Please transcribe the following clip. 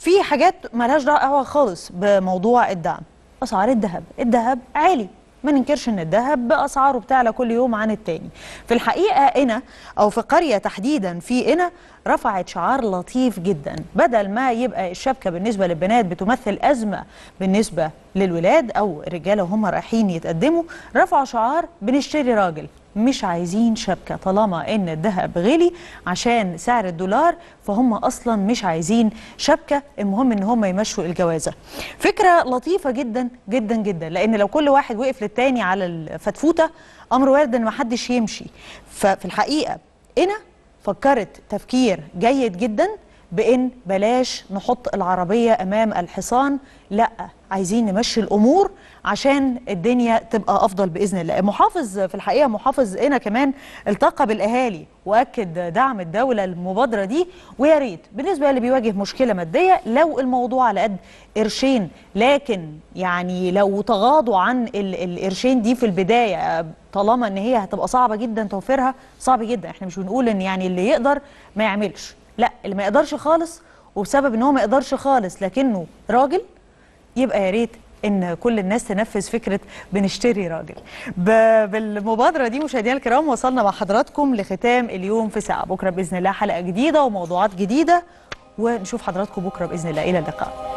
في حاجات مالهاش دعوه خالص بموضوع الدعم اسعار الذهب الذهب عالي ما ننكرش ان الذهب باسعاره بتعلى كل يوم عن التاني في الحقيقه هنا او في قريه تحديدا في هنا رفعت شعار لطيف جدا بدل ما يبقى الشبكه بالنسبه للبنات بتمثل ازمه بالنسبه للولاد او الرجاله هم رايحين يتقدموا رفعوا شعار بنشتري راجل مش عايزين شبكه طالما ان الذهب غلي عشان سعر الدولار فهم اصلا مش عايزين شبكه المهم ان هم يمشوا الجوازه فكره لطيفه جدا جدا جدا لان لو كل واحد وقف للتاني على الفتفوته امر وارد ان محدش يمشي ففي الحقيقه هنا فكرت تفكير جيد جدا بان بلاش نحط العربيه امام الحصان لا عايزين نمشي الامور عشان الدنيا تبقى افضل باذن الله محافظ في الحقيقه محافظ هنا كمان التقى بالاهالي واكد دعم الدوله المبادره دي ويا ريت بالنسبه للي بيواجه مشكله ماديه لو الموضوع على قد قرشين لكن يعني لو تغاضوا عن القرشين دي في البدايه طالما ان هي هتبقى صعبه جدا توفيرها صعب جدا احنا مش بنقول ان يعني اللي يقدر ما يعملش اللي ما يقدرش خالص وبسبب ان هو ما يقدرش خالص لكنه راجل يبقى يا ريت ان كل الناس تنفذ فكره بنشتري راجل بالمبادره دي مشاهدينا الكرام وصلنا مع حضراتكم لختام اليوم في ساعه بكره باذن الله حلقه جديده وموضوعات جديده ونشوف حضراتكم بكره باذن الله الى اللقاء